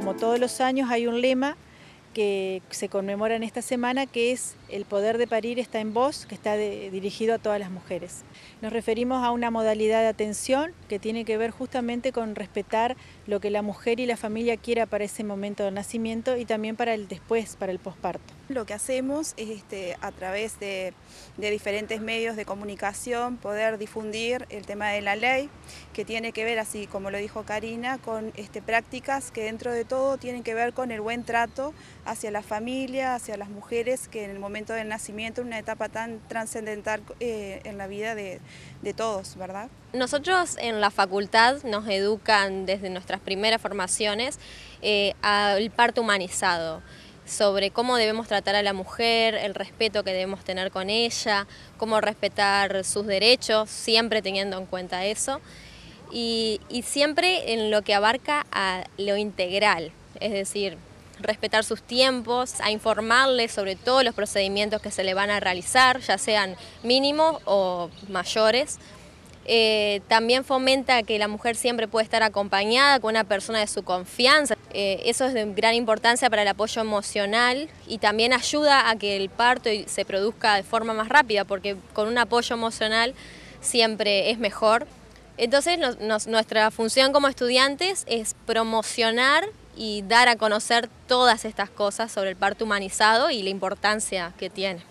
como todos los años, hay un lema que se conmemora en esta semana, que es El poder de parir está en vos, que está dirigido a todas las mujeres. Nos referimos a una modalidad de atención que tiene que ver justamente con respetar lo que la mujer y la familia quiera para ese momento de nacimiento y también para el después, para el posparto lo que hacemos es este, a través de, diferentes medios de comunicación poder difundir el tema de la ley, que tiene que ver, así como lo dijo Karina, con este, prácticas que dentro de todo tienen que ver con el buen trato hacia la familia, hacia las mujeres, que en el momento del nacimiento, una etapa tan trascendental eh, en la vida de, todos, ¿verdad? Nosotros en la facultad nos educan desde nuestras primeras formaciones eh, al parto humanizado sobre cómo debemos tratar a la mujer, el respeto que debemos tener con ella, cómo respetar sus derechos, siempre teniendo en cuenta eso, y, siempre en lo que abarca a lo integral, es decir, respetar sus tiempos, a informarle sobre todos los procedimientos que se le van a realizar, ya sean mínimos o mayores. Eh, también fomenta que la mujer siempre puede estar acompañada con una persona de su confianza. Eh, eso es de gran importancia para el apoyo emocional y también ayuda a que el parto se produzca de forma más rápida, porque con un apoyo emocional siempre es mejor. Entonces nuestra función como estudiantes es promocionar y dar a conocer todas estas cosas sobre el parto humanizado y la importancia que tiene.